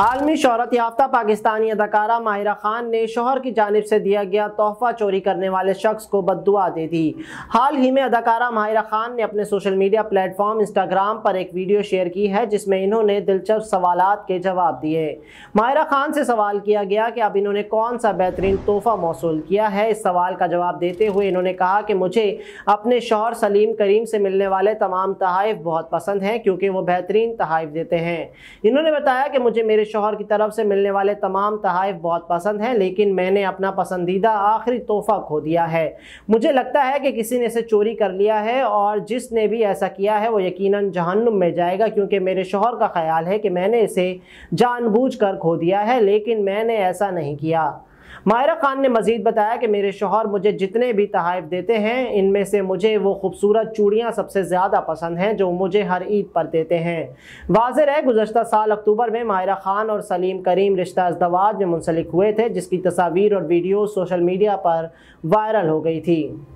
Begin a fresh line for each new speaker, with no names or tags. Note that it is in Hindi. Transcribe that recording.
आलमी शहरत याफ्ता पाकिस्तानी अदाकारा माहिरा खान ने शोहर की जानब से दिया गया तोहफा चोरी करने वाले शख्स को बदुआ दे दी हाल ही में अदाकारा माहिरा खान ने अपने सोशल मीडिया प्लेटफॉर्म इंस्टाग्राम पर एक वीडियो शेयर की है जिसमें इन्होंने दिलचस्प सवाल के जवाब दिए माहिरा खान से सवाल किया गया कि अब इन्होंने कौन सा बेहतरीन तोहफा मौसू किया है इस सवाल का जवाब देते हुए इन्होंने कहा कि मुझे अपने शोहर सलीम करीम से मिलने वाले तमाम तहफ बहुत पसंद हैं क्योंकि वो बेहतरीन तहफ़ देते हैं इन्होंने बताया कि मुझे मेरे शोहर की तरफ से मिलने वाले तमाम तहफ़ बहुत पसंद हैं लेकिन मैंने अपना पसंदीदा आखिरी तोहफा खो दिया है मुझे लगता है कि किसी ने इसे चोरी कर लिया है और जिसने भी ऐसा किया है वो यकीनन जहन्नुम में जाएगा क्योंकि मेरे शोहर का ख्याल है कि मैंने इसे जानबूझ कर खो दिया है लेकिन मैंने ऐसा नहीं किया मायरा खान ने मजीद बताया कि मेरे शोहर मुझे जितने भी तहाइफ देते हैं इनमें से मुझे वो खूबसूरत चूड़ियाँ सबसे ज़्यादा पसंद हैं जो मुझे हर ईद पर देते हैं वाज है गुजशत साल अक्टूबर में मायरा खान और सलीम करीम रिश्ता अजदवाज में मुंसलिक हुए थे जिसकी तस्वीर और वीडियो सोशल मीडिया पर वायरल हो गई थी